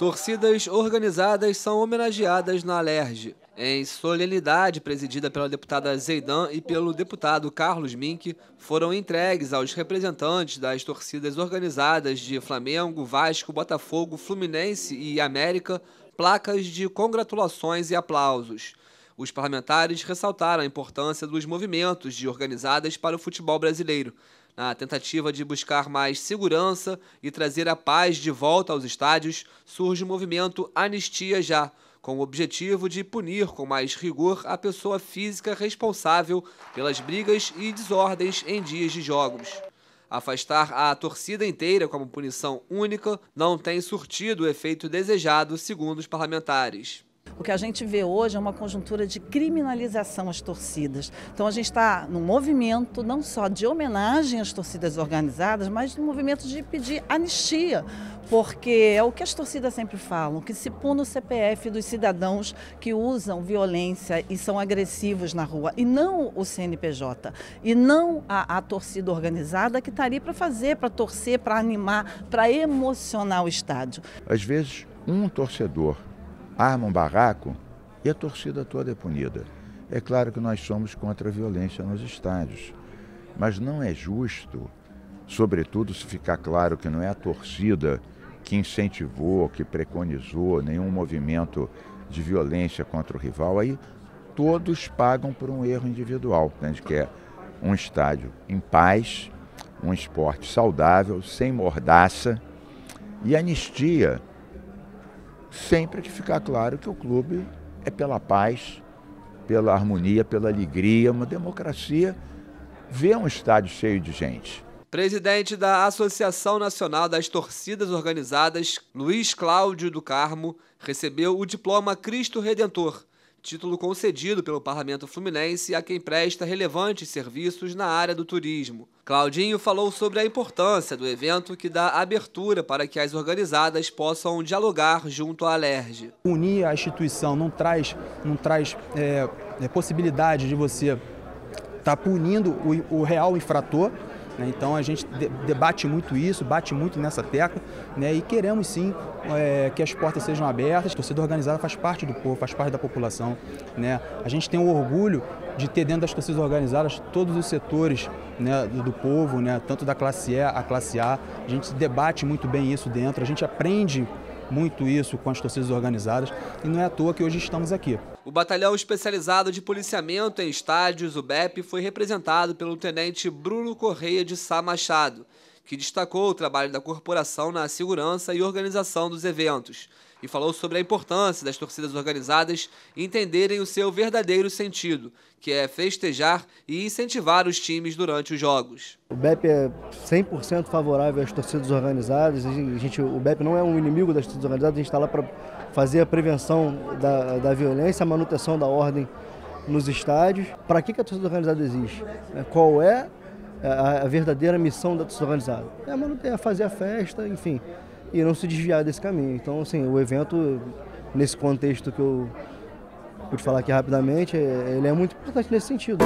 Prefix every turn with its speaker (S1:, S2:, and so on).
S1: Torcidas organizadas são homenageadas na Alerj. Em solenidade presidida pela deputada Zeidan e pelo deputado Carlos Mink, foram entregues aos representantes das torcidas organizadas de Flamengo, Vasco, Botafogo, Fluminense e América placas de congratulações e aplausos. Os parlamentares ressaltaram a importância dos movimentos de organizadas para o futebol brasileiro, na tentativa de buscar mais segurança e trazer a paz de volta aos estádios, surge o movimento Anistia Já, com o objetivo de punir com mais rigor a pessoa física responsável pelas brigas e desordens em dias de jogos. Afastar a torcida inteira como punição única não tem surtido o efeito desejado, segundo os parlamentares.
S2: O que a gente vê hoje é uma conjuntura de criminalização às torcidas. Então a gente está num movimento não só de homenagem às torcidas organizadas, mas no movimento de pedir anistia, porque é o que as torcidas sempre falam, que se puna o CPF dos cidadãos que usam violência e são agressivos na rua, e não o CNPJ, e não a, a torcida organizada que está ali para fazer, para torcer, para animar, para emocionar o estádio. Às vezes,
S3: um torcedor arma um barraco e a torcida toda é punida. É claro que nós somos contra a violência nos estádios, mas não é justo, sobretudo se ficar claro que não é a torcida que incentivou, que preconizou nenhum movimento de violência contra o rival, aí todos pagam por um erro individual, né, de que é um estádio em paz, um esporte saudável, sem mordaça e anistia sempre que ficar claro que o clube é pela paz, pela harmonia, pela alegria, uma democracia vê um estádio cheio de gente.
S1: Presidente da Associação Nacional das Torcidas Organizadas, Luiz Cláudio do Carmo, recebeu o diploma Cristo Redentor título concedido pelo Parlamento Fluminense a quem presta relevantes serviços na área do turismo. Claudinho falou sobre a importância do evento que dá abertura para que as organizadas possam dialogar junto à Alerj.
S4: Unir a instituição não traz, não traz é, é possibilidade de você estar tá punindo o, o real infrator, né? Então a gente debate muito isso, bate muito nessa tecla né? e queremos sim é, que as portas sejam abertas. Que A torcida organizada faz parte do povo, faz parte da população. Né? A gente tem o orgulho de ter dentro das torcidas organizadas todos os setores né, do, do, povo, né, tanto da classe E à classe A. A gente debate muito bem isso dentro, a gente aprende muito isso com as torcidas organizadas e não é à toa que hoje estamos aqui.
S1: O Batalhão Especializado de Policiamento em Estádios, o BEP, foi representado pelo tenente Bruno Correia de Sá Machado, que destacou o trabalho da corporação na segurança e organização dos eventos e falou sobre a importância das torcidas organizadas entenderem o seu verdadeiro sentido, que é festejar e incentivar os times durante os jogos.
S5: O BEP é 100% favorável às torcidas organizadas. A gente, o BEP não é um inimigo das torcidas organizadas, a gente está lá para fazer a prevenção da, da violência, a manutenção da ordem nos estádios. Para que, que a torcida organizada existe? É, qual é a verdadeira missão da torcida organizada? É, é fazer a festa, enfim, e não se desviar desse caminho. Então, assim, o evento, nesse contexto que eu pude falar aqui rapidamente, é, ele é muito importante nesse sentido.